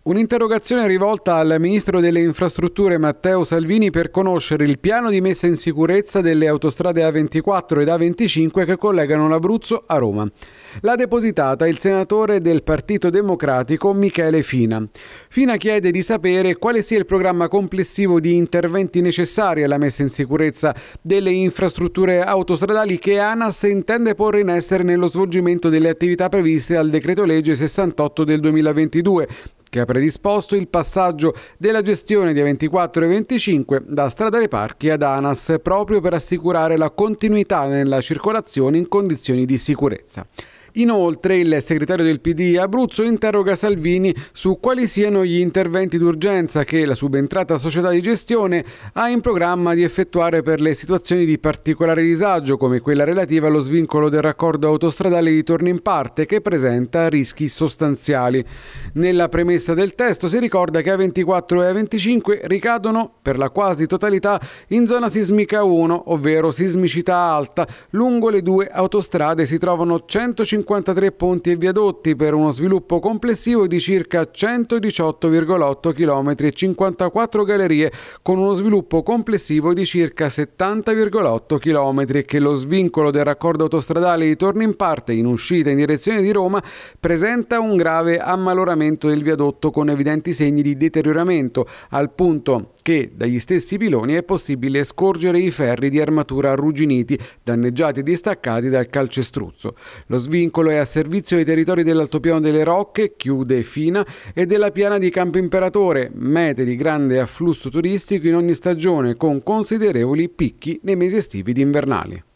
Un'interrogazione rivolta al Ministro delle Infrastrutture Matteo Salvini per conoscere il piano di messa in sicurezza delle autostrade A24 ed A25 che collegano l'Abruzzo a Roma. L'ha depositata il senatore del Partito Democratico Michele Fina. Fina chiede di sapere quale sia il programma complessivo di interventi necessari alla messa in sicurezza delle infrastrutture autostradali che ANAS intende porre in essere nello svolgimento delle attività previste dal decreto legge 68 del 2022 che ha predisposto il passaggio della gestione di A24 e 25 da Stradale Parchi ad ANAS proprio per assicurare la continuità nella circolazione in condizioni di sicurezza. Inoltre il segretario del PD Abruzzo interroga Salvini su quali siano gli interventi d'urgenza che la subentrata società di gestione ha in programma di effettuare per le situazioni di particolare disagio come quella relativa allo svincolo del raccordo autostradale di Torno in Parte che presenta rischi sostanziali. Nella premessa del testo si ricorda che A24 e A25 ricadono per la quasi totalità in zona sismica 1, ovvero sismicità alta. Lungo le due autostrade si trovano 150 53 ponti e viadotti per uno sviluppo complessivo di circa 118,8 km e 54 gallerie con uno sviluppo complessivo di circa 70,8 km e che lo svincolo del raccordo autostradale di Torno in parte in uscita in direzione di Roma presenta un grave ammaloramento del viadotto con evidenti segni di deterioramento al punto che dagli stessi piloni è possibile scorgere i ferri di armatura arrugginiti, danneggiati e distaccati dal calcestruzzo. Lo svincolo vincolo è a servizio dei territori dell'Altopiano delle Rocche, Chiude Fina, e della piana di Campo Imperatore, mete di grande afflusso turistico in ogni stagione con considerevoli picchi nei mesi estivi ed invernali.